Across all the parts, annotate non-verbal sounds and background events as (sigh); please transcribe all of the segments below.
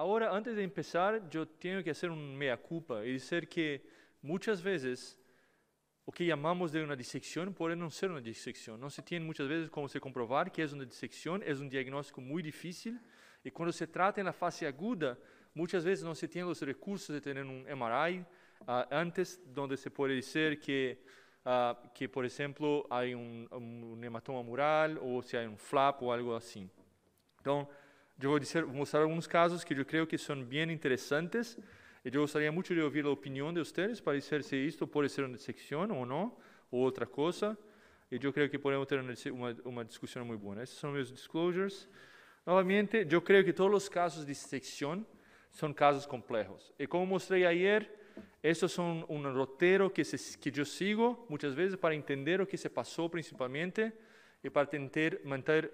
Agora, antes de começar, eu tenho que fazer um meia-culpa e dizer que muitas vezes o que chamamos de uma dissecção pode não ser uma dissecção. Não se tem muitas vezes como se comprovar que é uma dissecção, é um diagnóstico muito difícil e quando se trata na fase aguda, muitas vezes não se tem os recursos de ter um MRI uh, ah, antes, onde se pode dizer que Uh, que, por exemplo, há um, um, hematoma mural ou se há um flap ou algo assim. Então, eu vou dizer, mostrar alguns casos que eu creio que são bem interessantes. E eu gostaria muito de ouvir a opinião de vocês para dizer se isto pode ser uma secção ou não, ou outra coisa. E eu creio que podemos ter uma, uma discussão muito boa. Esses são meus disclosures. Novamente, eu creio que todos os casos de secção são casos complexos. E como mostrei ayer, estes são um roteiro que, se, que eu sigo muitas vezes para entender o que se passou principalmente e para tentar manter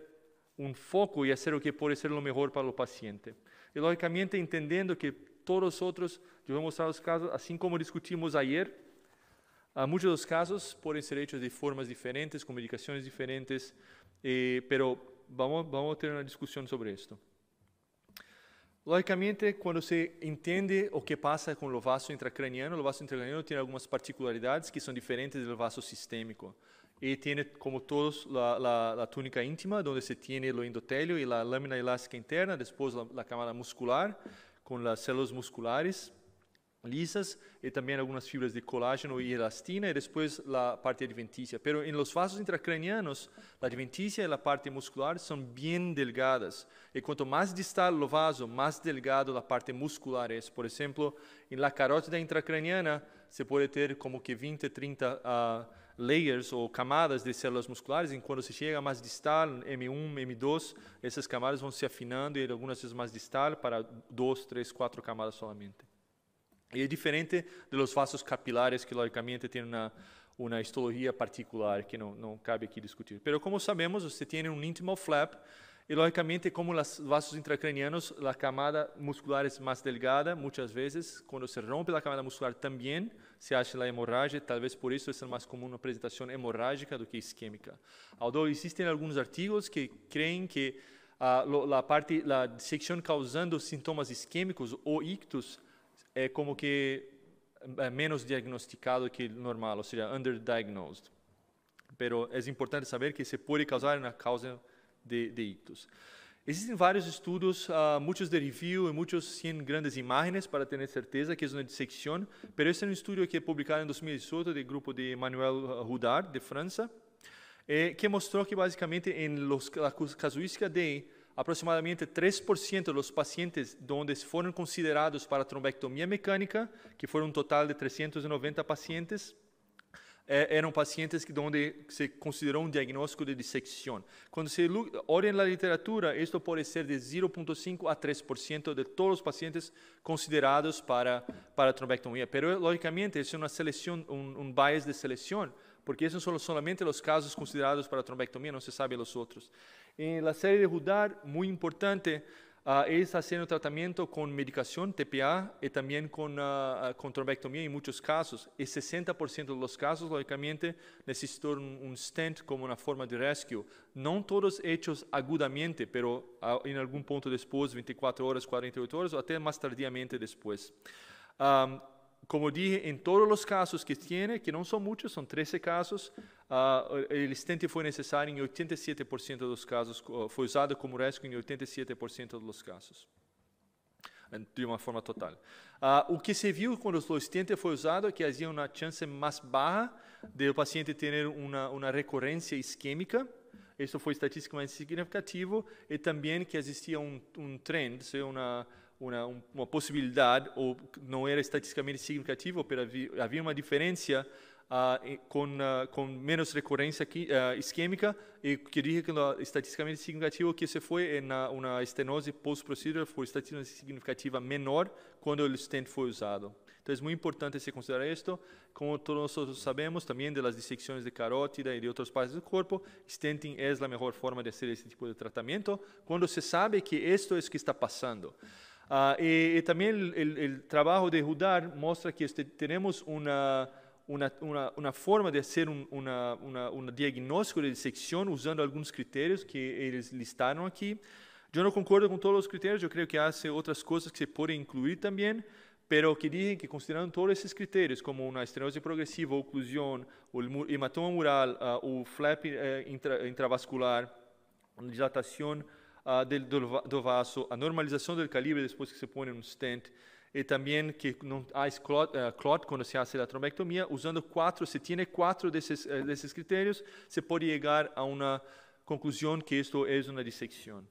un foco y hacer lo que puede ser lo mejor para el paciente. Y lógicamente entendiendo que todos nosotros, yo vou mostrar los casos, así como discutimos ayer, a muchos de los casos pueden ser hechos de formas diferentes, con medicaciones diferentes, eh, pero vamos, vamos a tener una discusión sobre esto. Logicamente, quando se entende o que passa com o vaso intracraniano, o vaso intracraniano tem algumas particularidades que são diferentes do vaso sistêmico e tem como todos a túnica íntima onde se tem o endotelio e a lámina elástica interna, depois a camada muscular com as células musculares lisas e também algumas fibras de colágeno e elastina e depois a parte adventícia. Pero em los vasos intracranianos, la adventicia y la parte muscular son bien delgadas. Y cuanto más distal o vaso, más delgado la parte muscular es. Por ejemplo, en la carótida intracraniana se puede tener como que 20, 30... Uh, layers ou camadas de células musculares, e quando se chega mais distal, M1, M2, essas camadas vão se afinando e algumas vezes mais distal para duas, três quatro camadas somente E é diferente dos vasos capilares que, logicamente, têm uma, uma histologia particular que não, não cabe aqui discutir. Mas, como sabemos, você tem um intimal flap e, logicamente, como os vasos intracranianos, a camada muscular é mais delgada, muitas vezes, quando se rompe a camada muscular também, se acha a hemorragia, talvez por isso é seja mais comum uma apresentação hemorrágica do que isquêmica. Although existem alguns artigos que creem que ah, a parte a dissecção causando sintomas isquêmicos ou ictus é como que é menos diagnosticado que normal, ou seja, underdiagnosed. Pero é importante saber que se pode causar na causa de, de ictus. Existem vários estudos, uh, ah, muchos de review e muitos sem grandes imagens para ter certeza que é uma dissecção, mas esse é um estudio que é publicado em 2018 do grupo de Manuel Rudard, de França, eh, que mostrou que basicamente, em los, la casuística de aproximadamente 3% dos pacientes onde foram considerados para trombectomia mecânica, que foram um total de 390 pacientes, é, eram pacientes que onde se considerou um diagnóstico de dissecção. Quando se olha na literatura, isto pode ser de 0,5 a 3% de todos os pacientes considerados para para trombectomia. Pero logicamente isso é uma seleção, um, um bias de seleção, porque esses são somente os casos considerados para trombectomia, não se sabe os outros. Em la série de Rudar, muito importante, Uh, ah, ele está sendo tratamento com medicação, TPA, e também com, uh, ah, ah, em muitos casos. E 60% dos casos, logicamente, necessitou um stent como uma forma de rescue. Não todos feitos agudamente, mas uh, em algum ponto depois, 24 horas, 48 horas, ou até mais tardiamente depois. Um, como dije, en todos los casos que tiene, que no son muchos, son 13 casos, uh, el estente fue necesario en 87% de los casos, uh, fue usado como rescue en 87% de los casos, de uma forma total. Uh, ah, o que se viu quando o estente foi usado é que havia uma chance mais baixa de o paciente ter uma, recorrência isquêmica, isso foi estatisticamente significativo, e também que existia um, um trend, uma uma, uma possibilidade, ou não era estatisticamente significativo, havia uma diferença Uh, ah, eh, com, uh, ah, com, menos recorrência aqui, uh, ah, isquêmica e que diz que estatisticamente significativo que se foi na uma estenose pós procedure foi estatisticamente significativa menor quando o stent foi usado. Então é muito importante se considerar isto. Como todos nós sabemos também das dissecções de carótida e de outras partes do corpo, stenting é a melhor forma de fazer esse tipo de tratamento quando se sabe que isto é o que está passando. Uh, e, e, também o trabalho de Judar mostra que este, temos uma, uma, uma, uma, forma de fazer um, uma, uma, um diagnóstico de dissecção usando alguns critérios que eles listaram aqui. Eu não concordo com todos os critérios, eu creio que há outras coisas que se podem incluir também, mas que dizem que considerando todos esses critérios, como uma estenose progressiva, oclusão, o hematoma mural, uh, o flap uh, eh, intravascular, dilatação uh, del, do, do, vaso, a normalização do calibre depois que se põe em um stent, e também que não há clot, uh, eh, clot quando se faz a trombectomia. Usando quatro, se tiver quatro desses, uh, desses critérios, se pode chegar a uma conclusão que isto é uma dissecção.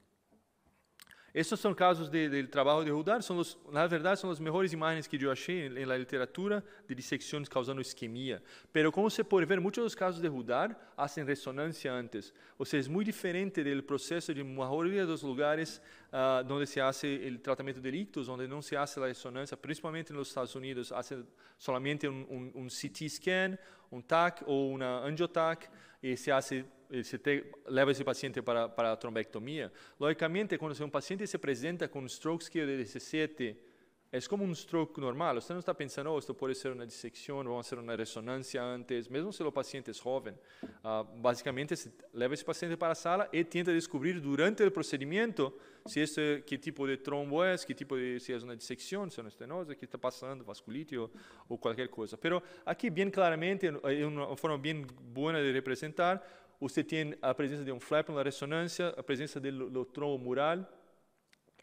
Esses são casos de, de trabalho de Rudar. são na verdade são as melhores imagens que eu achei na literatura de dissecções causando isquemia. Mas como se pode ver, muitos dos casos de Rudar fazem ressonância antes, ou seja, é muito diferente do processo de maioria dos lugares uh, onde se faz o tratamento de ictus, onde não se faz a ressonância, principalmente nos Estados Unidos, faz somente um, um CT scan, um TAC ou uma angiotac, e se faz Eh, se te, leva ese paciente para, para trombectomía. Lógicamente, cuando un paciente se presenta con un stroke de 17 es como un stroke normal. usted no está pensando, oh, esto puede ser una disección vamos hacer una resonancia antes, mesmo si el paciente es joven. Ah, básicamente, se leva ese paciente para la sala y tenta descubrir durante el procedimiento si este, qué tipo de trombo es, qué tipo de, si si una una se é estenosa, qué está pasando, vasculitis o cualquier cosa. Pero aquí, bien claramente, eh, hay una forma bien buena de representar, você tem a presença de um flap na ressonância, a presença do tronco mural,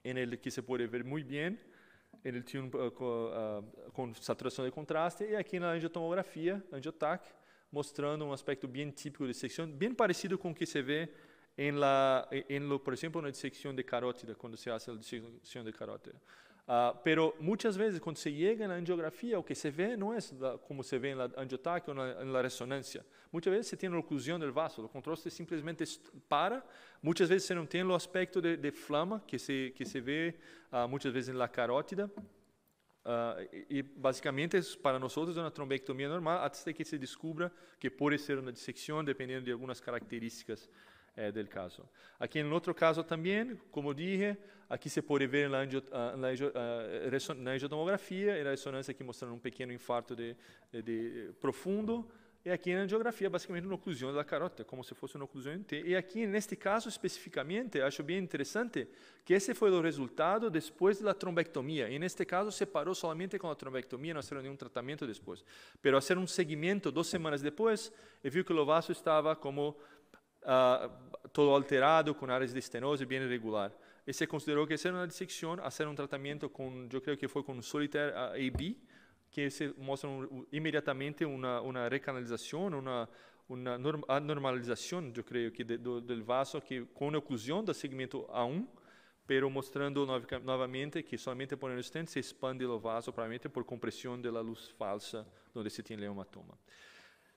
em que se pode ver muito bem, ele tinha uh, ah, com, uh, ah, com saturação de contraste, e aqui na angiotomografia, angiotac, mostrando um aspecto bem típico de dissecção, bem parecido com o que se vê em, la, em lo, por exemplo, na dissecção de carótida, quando se faz a dissecção de carótida. Uh, pero muitas vezes quando se chega na angiografia o que se vê não é como se vê na angiotaque ou en la, Muitas vezes se tem uma oclusión del vaso, o contraste simplesmente para. muitas vezes se não tem o aspecto de, de flama que se, que se vê uh, ah, muchas veces la carótida. Uh, ah, e, e, basicamente para nós outros é uma trombectomia normal até que se descubra que pode ser uma dissecção dependendo de algumas características eh, del caso. Aqui em outro caso também, como dije, aqui se pode ver na angiotomografia e na ressonância la mostrando um pequeno infarto de, de, de, profundo. E aqui na angiografia, basicamente, uma oclusão da carota, como se fosse uma oclusão em T. E aqui, neste caso especificamente, acho bem interessante que esse foi o resultado depois da trombectomia. E neste caso, se parou somente com a trombectomia, não fizeram nenhum tratamento depois. Mas fizeram um seguimento duas semanas depois e viu que o vaso estava como uh, todo alterado, com áreas de estenose bem irregular. E se considerou que ser uma dissecção, fazer um tratamento com, eu creio que foi com Solitaire AB, ah, que se mostram imediatamente uma, uma recanalização, uma, uma anormalização, eu creio que, de, do, do vaso, que com oclusão do segmento A1, pero mostrando novamente que somente por um se expande o vaso, provavelmente por compressão da luz falsa onde se tem hematoma.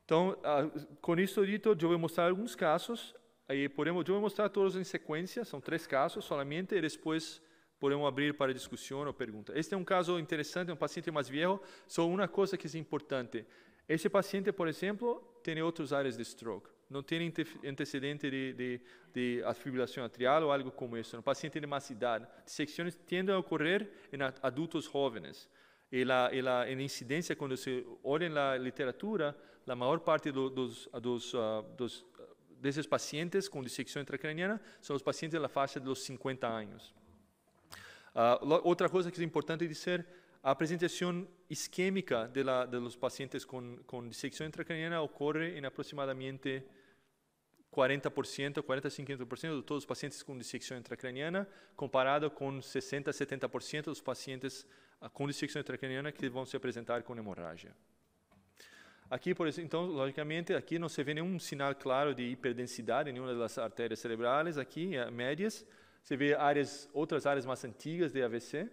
Então, ah, com isso dito, eu vou mostrar alguns casos, aí podemos, eu vou mostrar todos em sequência, são três casos somente, e depois podemos abrir para discussão ou pergunta. Este é um caso interessante, é um paciente mais velho, só uma coisa que é importante. Esse paciente, por exemplo, tem outras áreas de stroke, não tem antecedente de, de, de fibrilação atrial ou algo como isso. É um paciente de mais idade, dissecções tendem a ocorrer em adultos jovens. E a incidência, quando se olha na literatura, la mayor parte ah, ah, de esos pacientes con disección intracraniana son los pacientes fase de los 50 años. Ah, otra cosa que es importante decir, la presentación isquémica de, los pacientes con disección intracraniana ocurre en aproximadamente 40%, 40-50% de todos los pacientes con disección intracraniana, comparado con 60-70% de los pacientes con disección intracraniana que van a presentar con hemorragia. Aqui, por exemplo, então, logicamente, aqui não se vê nenhum sinal claro de hiperdensidade em nenhuma das artérias cerebrais aqui, eh, médias. Você vê áreas, outras áreas mais antigas de AVC.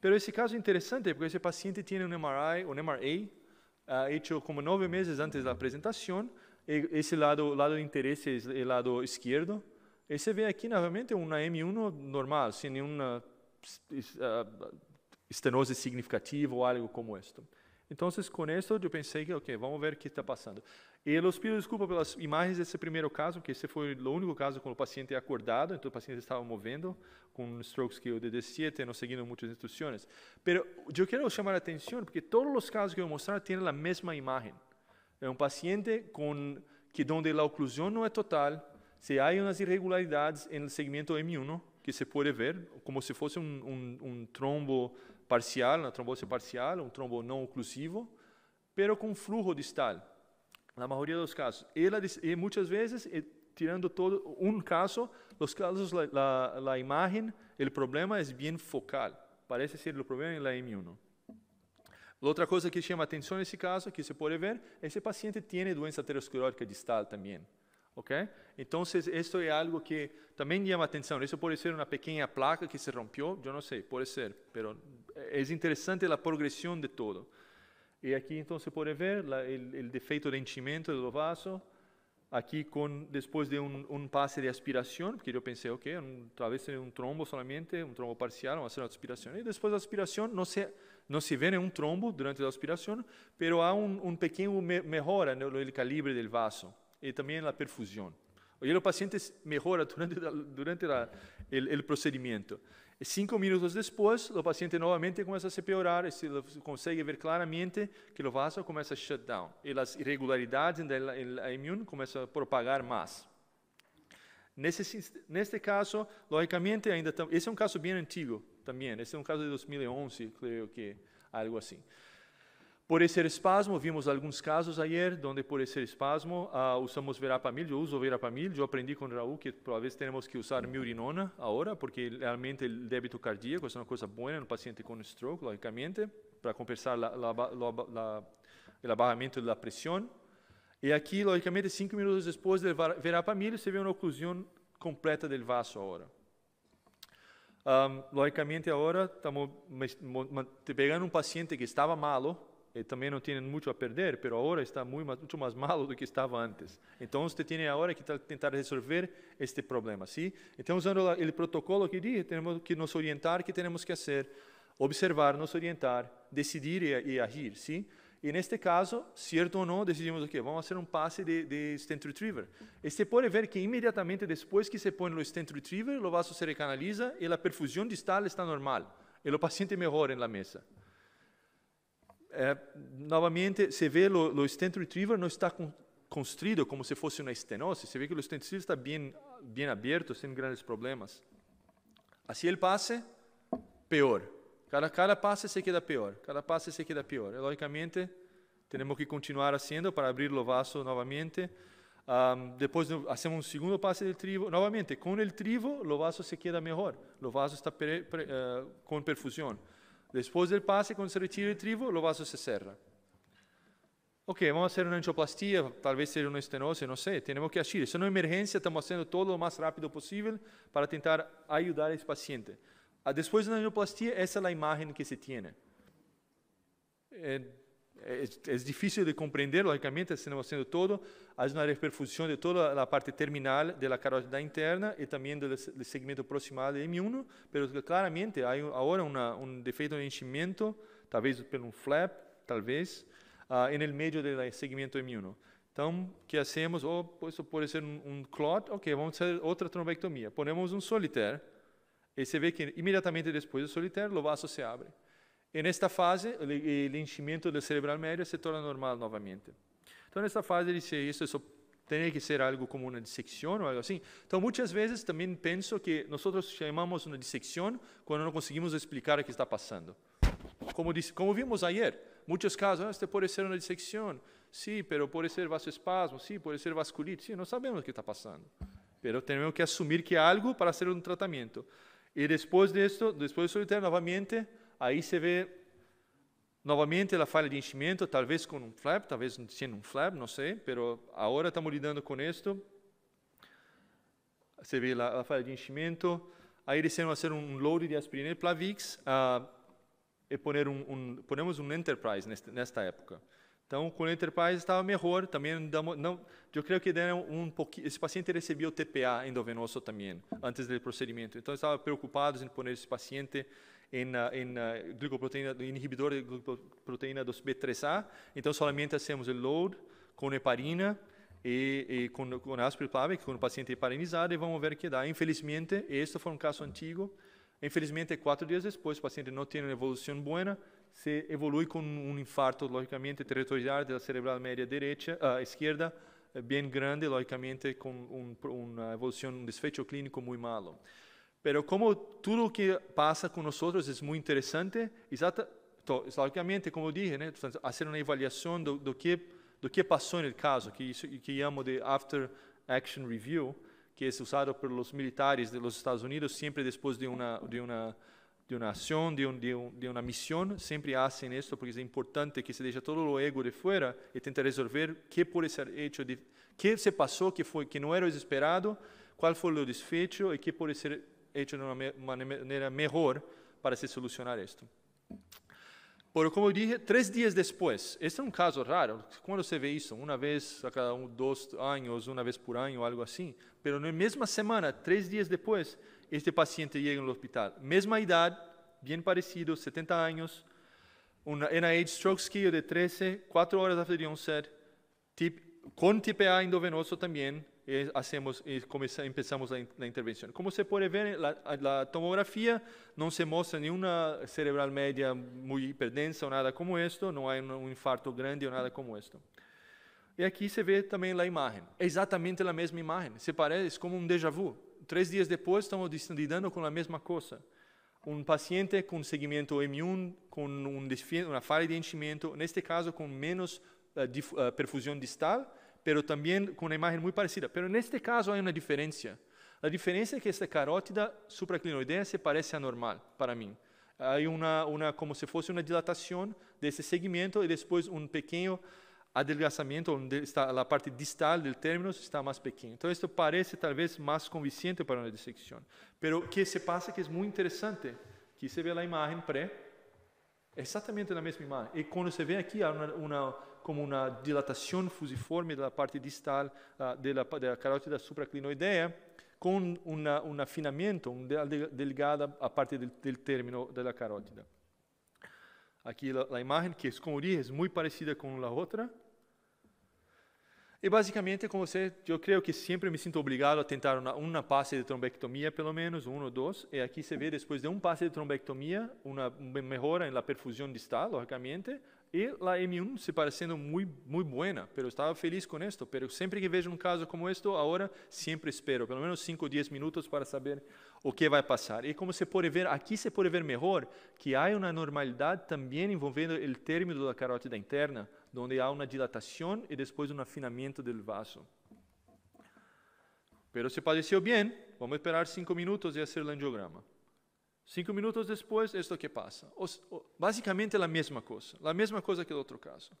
Mas esse caso é interessante porque esse paciente tinha um MRI, um MRA, uh, ah, feito como nove meses antes da apresentação. E esse lado, lado de interesse é o lado esquerdo. E você vê aqui, novamente, uma M1 normal, sem nenhuma ah, estenose significativa ou algo como isto. Então, com isso, eu pensei que, ok, vamos ver o que está passando. E eu pido desculpa pelas imagens desse primeiro caso, porque esse foi o único caso quando o paciente é acordado, então o paciente estava movendo, com strokes que eu DD7, não seguindo muitas instruções. Mas eu quero chamar a atenção, porque todos os casos que eu mostrar têm a mesma imagem. É um paciente com que onde a oclusão não é total, se há umas irregularidades no segmento M1, que se pode ver, como se fosse um, um, um trombo parcial, na trombose parcial, um trombo não oclusivo, pero com fluxo distal, na maioria dos casos. Ela, e muitas vezes, tirando todo um caso, os casos, a, a, imagem, o problema é bem focal. Parece ser o problema na M1. Outra coisa que chama atenção nesse caso, que se pode ver, esse paciente tem doença aterosclerótica distal também ok? Então, isso é algo que também chama atenção. Isso pode ser uma pequena placa que se rompeu, eu não sei, pode ser, mas eh, é interessante a progressão de tudo. E aqui, então, você pode ver o defeito de enchimento do vaso, aqui com depois de um, um passe de aspiração, porque eu pensei, ok, um, talvez seja um trombo somente, um trombo parcial, uma aspiração. E depois da aspiração, não se não se vê nenhum trombo durante a aspiração, mas há um, um pequeno melhora no, no calibre do vaso e também a perfusão. Hoy o paciente melhora durante, durante o el, Cinco minutos depois, o paciente novamente começa a se piorar, se consegue ver claramente que o vaso começa a shut down e as irregularidades da la, começa a propagar mais. Nesse, neste caso, logicamente, ainda esse é um caso bem antigo também. Esse é um caso de 2011, creio que algo assim. Por esse espasmo, vimos alguns casos ayer, onde por esse espasmo uh, usamos verapamil, eu uso verapamil, eu aprendi com Raul que talvez tenhamos que usar miurinona agora, porque realmente o débito cardíaco é uma coisa boa no paciente com stroke, logicamente, para compensar o abarramento da pressão. E aqui, logicamente, cinco minutos depois de verapamil, você vê uma oclusão completa do vaso agora. Um, logicamente, agora estamos pegando um paciente que estava malo, também não tem muito a perder, mas agora está muito mais malo do que estava antes. Então, você tem agora que tá, tentar resolver este problema, sim? Então, usando o protocolo que dije, temos que nos orientar, que temos que fazer, observar, nos orientar, decidir e, e agir, sim? E neste caso, certo ou não, decidimos o quê? Vamos fazer um passe de, de stent retriever. E você pode ver que imediatamente depois que você põe o stent retriever, o vaso se recanaliza e a perfusão distal está normal. E o paciente melhora na mesa. É, novamente, se vê o stent retriever não está com, construído como se fosse uma estenose. Se vê que o stent retriever está bem, bem aberto, sem grandes problemas. Assim ele passe, pior. Cada, cada passe se queda pior. Cada passe se queda pior. E, logicamente, temos que continuar fazendo para abrir o vaso novamente. Um, depois fazemos um segundo passe de trivo. Novamente, com o trivo, o vaso se queda melhor. O vaso está pre, pre, uh, eh, com perfusão. Depois del passe, quando se retira el trigo, o vaso se cierran. Ok, vamos fazer uma angioplastia talvez seja uma estenose, não sei temos que agir. se é uma emergência, estamos fazendo todo o mais rápido possível para tentar ajudar esse paciente. Ah, depois da angioplastia essa é a imagem que se tem é, é, é difícil de compreender, logicamente, estamos sendo todo, há uma repercussão de toda a parte terminal da carótida interna e também do, segmento proximal de M1, mas claramente há agora um defeito de enchimento, talvez por um flap, talvez, uh, meio do medio segmento M1. Então, o que fazemos? Ou oh, isso pode ser um, um clot, ok, vamos fazer outra trombectomia. Ponemos um solitaire, e você vê que imediatamente depois do solitaire, o vaso se abre. E nesta fase, o enchimento do cerebral médio se torna normal novamente. Então, nesta fase, ele isso, isso tem que ser algo como uma dissecção ou algo assim. Então, muitas vezes também penso que nós chamamos uma dissecção quando não conseguimos explicar o que está passando. Como, disse, como vimos ayer, muitos casos, ah, este pode ser uma dissecção, sim, mas pode ser vasoespasmo, sim, pode ser vasculite, sim, não sabemos o que está passando. mas temos que assumir que há algo para ser um tratamento. E depois disso, depois de soltar novamente, Aí você vê novamente a falha de enchimento, talvez com um flap, talvez sendo um flap, não sei, mas agora estamos tá lidando com isto. Você vê a, a falha de enchimento. Aí decidiram fazer um load de aspirina e Plavix uh, e poner um, um, ponemos um Enterprise nesta, nesta época. Então, com o Enterprise estava melhor, também não, não eu creio que deram um pouquinho, esse paciente recebeu TPA endovenoso também, antes do procedimento. Então, estava preocupados em pôr esse paciente em, ah, em ah, glicoproteína, inibidor de glicoproteína 2B3A. Então, somente hacemos o load com heparina e, e com, com aspreplavec, com o paciente heparinizado, e vamos ver o que dá. Infelizmente, este foi um caso antigo. Infelizmente, quatro dias depois, o paciente não tem uma evolução boa, se evolui com um infarto, logicamente, territorial da cerebral média direita, uh, esquerda, bem grande, logicamente, com um, uma evolução, um desfecho clínico muito malo. Pero como tudo que passa com nós é muito interessante, exatamente como dije, né? fazer uma avaliação do, do, que do que passou no caso, que isso que chamo de after action review, que é usado pelos militares dos Estados Unidos sempre depois de uma de uma de uma ação, de, um, de, um, de uma missão, sempre fazem isso porque é importante que se deixe todo o ego de fora e tenta resolver o que pode ser feito, o que se passou, que foi que não era esperado, qual foi o desfecho e que pode ser hecho de una manera mejor para se solucionar esto. Pero como dije, tres días después, este es un caso raro, cuando se ve eso, una vez a cada un, dos años, una vez por año, algo así, pero en la misma semana, tres días después, este paciente llega al hospital. Misma edad, bien parecido, 70 años, una NIH stroke skill de 13, quatro horas after the onset, tip, con TPA endovenoso también, e hacemos a intervenção. in, Como se pode ver na tomografia não se mostra nenhuma cerebral média muito hiperdensa ou nada como isto. Não há um infarto grande ou nada como isto. E aqui se vê também a imagem, exatamente a mesma imagem, se parece como um déjà vu. Três dias depois estamos lidando com a mesma coisa. Um paciente com segmento M1, com um uma falha de enchimento, neste caso com menos uh, dif, uh, eh, perfusão distal, pero también con una imagen muy parecida. Pero en este caso hay una diferencia. La diferencia es que esta carótida supraclinoidea se parece anormal para mí. Hay una, una, como si fuese una dilatación de ese segmento y después un pequeño adelgazamiento, donde la parte distal del término está más pequeña. Entonces esto parece tal vez más convincente para una disección. Pero qué se pasa que es muy interesante. Aquí se ve la imagen pre, exactamente la misma imagen. Y cuando se ve aquí hay una como una dilatación fusiforme ah, de la parte distal de, la, carótida supraclinoidea con un afinamiento, una delgada a parte del, término de la carótida. Aquí la, imagen, que es como origen es muy parecida con la otra. Y básicamente, como sé, yo creo que siempre me siento obligado a tentar una, una pase de trombectomía, pelo menos, uno o dos. Y aquí se ve, después de un pase de trombectomía, una mejora en la perfusión distal, lógicamente, a la M1 se pareciendo muito boa, buena, pero estava feliz com isto. Pero sempre que vejo um caso como este, agora sempre espero pelo menos 5 ou 10 minutos para saber o que vai passar. E como se pode ver, aqui se pode ver melhor que há uma normalidade também envolvendo o término da carótida interna, onde há uma dilatação e depois um afinamento do vaso. Pero se pareceu bem, vamos esperar 5 minutos e fazer o angiograma. Cinco minutos depois, isto que passa. Basicamente, a mesma coisa. A mesma coisa que o outro caso.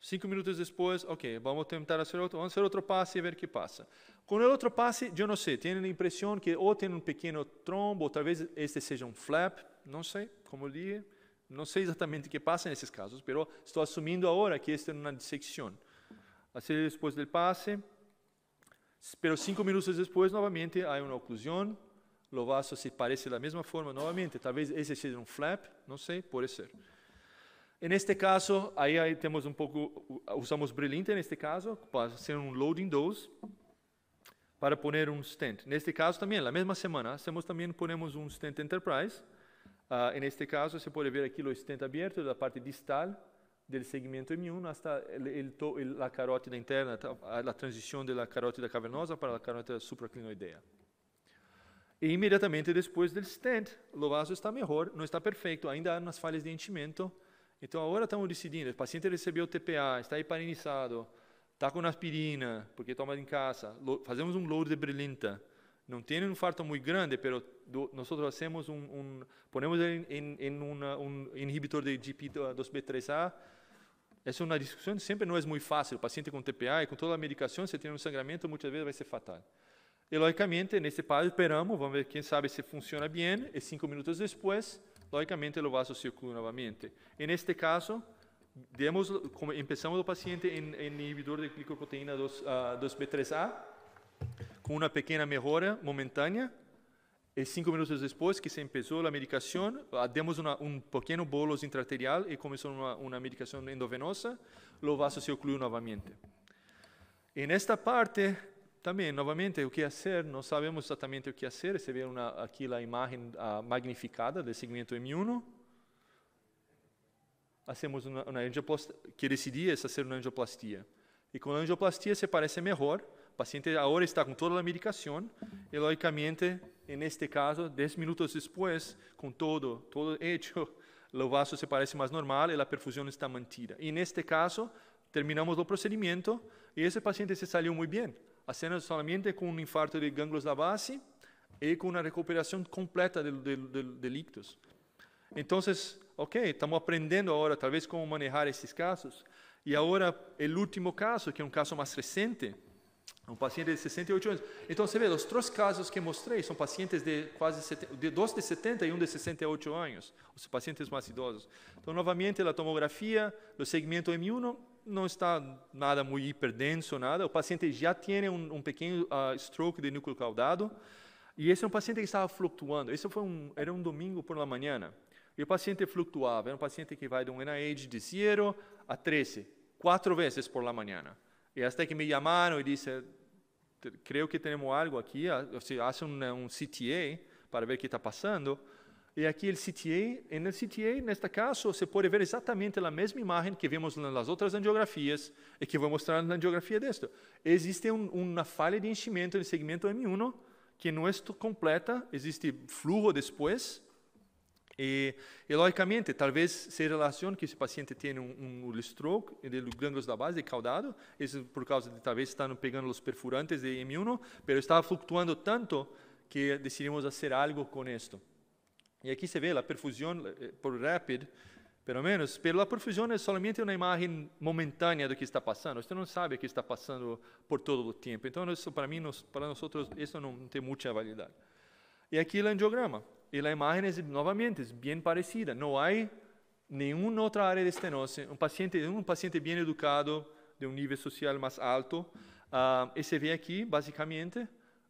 Cinco minutos depois, ok, vamos tentar fazer outro, vamos fazer outro passe e ver o que passa. Com o outro passe, eu não sei, tenho a impressão que ou tem um pequeno trombo, ou talvez este seja um flap, não sei, como li, não sei exatamente o que passa nesses casos, mas estou assumindo agora que este é uma dissecção. Assim, depois do passe, espero cinco minutos depois, novamente, há uma oclusão, o vaso se parece da mesma forma novamente. Talvez esse seja um flap, não sei, pode ser. Neste caso, aí, aí temos um pouco, usamos brilhante neste caso, para ser um loading dose, para pôr um stent. Neste caso também, na mesma semana, temos também ponemos um stent enterprise. Uh, neste caso, você pode ver aqui o stent aberto da parte distal do segmento M1 até a carótida interna, a transição da carótida cavernosa para a carótida supraclinoidea. E imediatamente depois do stand, o vaso está melhor, não está perfeito, ainda há umas falhas de enchimento. Então agora estamos decidindo, o paciente recebeu o TPA, está heparinizado, está com aspirina, porque toma em casa, fazemos um load de brilinta. Não tem um infarto muito grande, mas nós fazemos um, um ponemos em, em uma, um inibidor de GP2B3A. Essa é uma discussão sempre não é muito fácil. O paciente com TPA e com toda a medicação, se tem um sangramento, muitas vezes vai ser fatal. Y lógicamente, en este paso esperamos, vamos a ver, quién sabe si funciona bien, y e cinco minutos después, lógicamente, el vaso circula nuevamente. En este caso, demos, empezamos el paciente en, em, em inhibidor de glicoproteína 2, ah, b 3 a con una pequeña mejora momentánea, y e cinco minutos después que se empezó la medicación, ah, demos un um pequeño bolos intraarterial y e comenzó una, medicación endovenosa, lo vaso se oculta nuevamente. En esta parte, también, nuevamente, ¿qué hacer, no sabemos exactamente qué hacer. Se ve una, aquí la imagen ah, magnificada del segmento M1. Hacemos una, angioplastia, que decidí es hacer una angioplastia. Y con la angioplastia se parece mejor, el paciente ahora está con toda la medicación, y lógicamente, en este caso, 10 minutos después, con todo, todo hecho, el vaso se parece más normal y la perfusión está mantida. Y en este caso, terminamos el procedimiento y ese paciente se salió muy bien. apenas solamente é com um infarto de ganglios da base e com uma recuperação completa de, líquidos. Então, ok, estamos aprendendo agora, talvez, como manejar esses casos. E agora, o último caso, que é um caso mais recente, um paciente de 68 anos. Então, você vê, os três casos que mostrei são pacientes de quase de dois de 70 de 68 anos, os pacientes mais idosos. Então, novamente, a tomografia do segmento M1 não está nada muito hiperdenso, nada. O paciente já tem um, um pequeno uh, stroke de núcleo caudado. E esse é um paciente que estava flutuando. Esse foi um, era um domingo por la manhã. E o paciente flutuava. Era um paciente que vai de um NIH de 0 a 13, quatro vezes por la manhã. E até que me chamaram e disse, creio que temos algo aqui. Ah, você faça um, um CTA para ver o que está passando. E aqui o CTA, e no citei, neste caso, você pode ver exatamente a mesma imagem que vemos nas outras angiografias e que vou mostrar na angiografia desta. Existe um, uma falha de enchimento no segmento M1 que não é completa, existe fluxo depois. E, e logicamente, talvez se relacione que esse paciente tem um, um stroke de glândulos da base, de caudado, isso é por causa de talvez estar pegando os perfurantes de M1, mas estava flutuando tanto que decidimos fazer algo com isto. E aqui se vê a perfusão eh, por rapid, pelo menos, pela perfusão é somente uma imagem momentânea do que está passando. Você não sabe o que está passando por todo o tempo. Então, isso para mim, para nós outros, isso não tem muita validade. E aqui o angiograma. E a imagem é novamente bem parecida. Não há nenhuma outra área de estenose. Um paciente, um paciente bem educado, de um nível social mais alto. Uh, e se vê aqui, basicamente,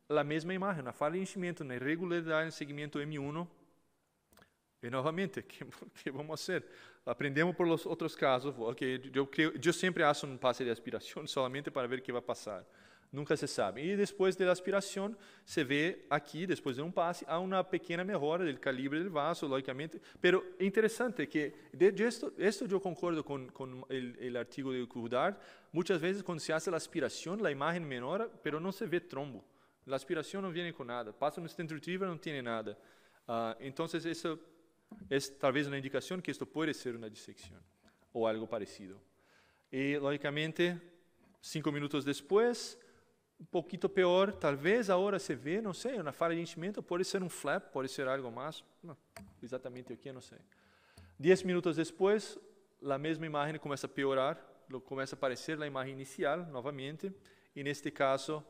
a mesma imagem, Na falha de enchimento, na irregularidade no segmento M1 e novamente, (laughs) que, que vamos fazer? Aprendemos por outros casos, Ok, eu, eu, eu sempre faço um passe de aspiração (laughs) somente para ver o que vai passar. Nunca se sabe. E depois da aspiração, se vê aqui, depois de um passe, há uma pequena melhora do calibre do vaso, logicamente. Mas interessante que, de, de eu concordo com, com o artigo de Kudar. muitas vezes quando se faz a aspiração, a imagem melhora, mas não se vê trombo. A aspiração não vem com nada. Passa no centro retriever, não tem nada. Uh, então, isso Es tal vez una indicación que esto puede ser una disección o algo parecido. Y lógicamente, cinco minutos después, um pouquinho pior, talvez agora se vê, não sei, uma falha de enchimento, pode ser um flap, pode ser algo mais, não, exatamente o que, não sei. Dez minutos depois, a mesma imagem começa a piorar, começa a aparecer a imagem inicial novamente, e neste caso,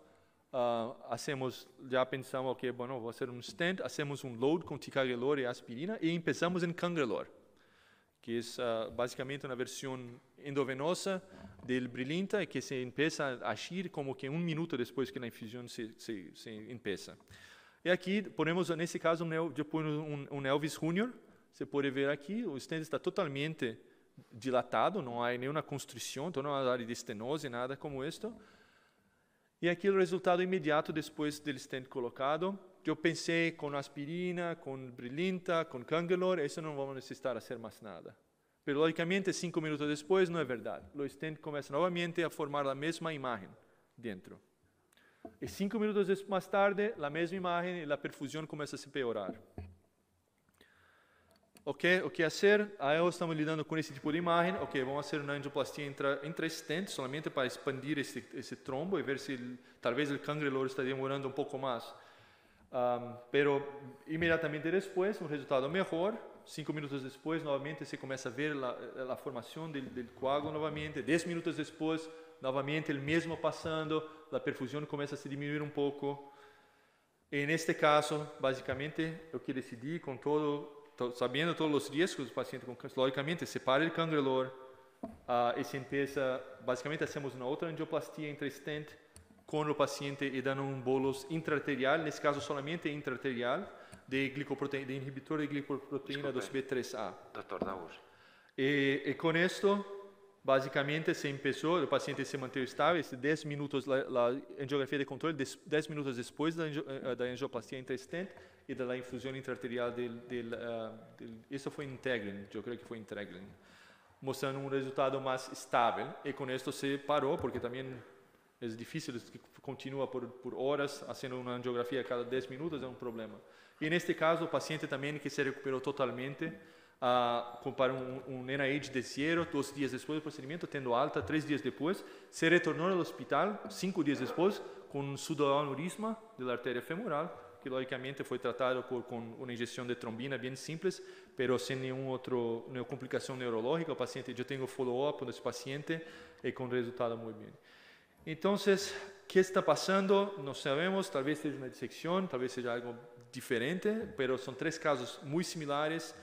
Uh, hacemos, já pensamos que, bom vou fazer um stent, hacemos um load com ticagrelor e aspirina e começamos em cangrelor, que é uh, basicamente uma versão endovenosa do brilinta que se começa a agir como que um minuto depois que a infusão se, se, se começa. E aqui, ponemos, nesse caso, um, depois um, um Elvis Jr., você pode ver aqui, o stent está totalmente dilatado, não há nenhuma constrição, então não há área de estenose, nada como isto. E aquele é resultado imediato depois deles terem colocado, eu pensei com aspirina, com brilinta, com cangelor, isso não vamos necessitar fazer mais nada. Pero, logicamente, cinco minutos depois, não é verdade. O stent começa novamente a formar a mesma imagem dentro. E cinco minutos mais tarde, a mesma imagem e a perfusão começa a se piorar. Ok, o que fazer? É Aí ah, estamos lidando com esse tipo de imagem. Ok, vamos fazer uma angioplastia intrasistente, somente para expandir esse, esse trombo e ver se talvez o cangrelor está demorando um pouco mais. Um, pero imediatamente depois, um resultado melhor. Cinco minutos depois, novamente, você começa a ver a, formação do, do coágulo novamente. Dez minutos depois, novamente, o mesmo passando, a perfusão começa a se diminuir um pouco. E neste caso, basicamente, o que decidi com todo então, sabiendo todos os riscos do paciente com câncer, lógicamente separa o cangrelor uh, ah, y se empieza, basicamente, fazemos uma outra angioplastia stent com o paciente e dando um bolos intraarterial, nesse caso somente intraarterial, de, de inibidor de glicoproteína 2B3A. Doutor Daur. E com isto Basicamente, se começou, o paciente se mantuvo estável, 10 minutos la, angiografia de controle 10 minutos depois da eh, angioplastia intrastent y de la infusión intraarterial eh, isso foi uh, Integrin, eu creio que foi Integrin, mostrando um resultado mais estável e com isso se parou porque também é difícil, é continua por, por horas uma angiografia a cada 10 minutos, é um problema. e neste caso, o paciente também que se recuperou totalmente, ah, para un, un NIH de Sierra, dois dias depois do procedimento, tendo alta, três dias depois se retornou ao hospital cinco dias depois com un sudoaneurisma de la arteria femoral, que logicamente foi tratado por, com uma injeção de trombina bem simples, mas sem nenhum outro nenhuma complicação neurológica. O paciente, eu tenho follow-up desse paciente e com resultado muito bem. Então, o que está passando? Não sabemos, talvez seja uma dissecção, talvez seja algo diferente, mas são três casos muito similares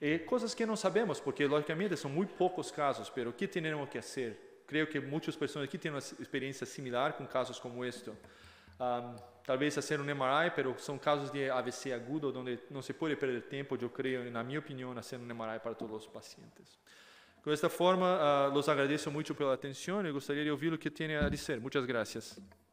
e coisas que não sabemos, porque logicamente são muito poucos casos, mas o que temos que fazer? Creio que muitas pessoas aqui têm uma experiência similar com casos como este. Um, talvez fazer um MRI, mas são casos de AVC agudo, onde não se pode perder tempo, eu creio, na minha opinião, fazer um MRI para todos os pacientes. Com esta forma, uh, los agradeço muito pela atenção e gostaria de ouvir o que tem a dizer. Muitas graças.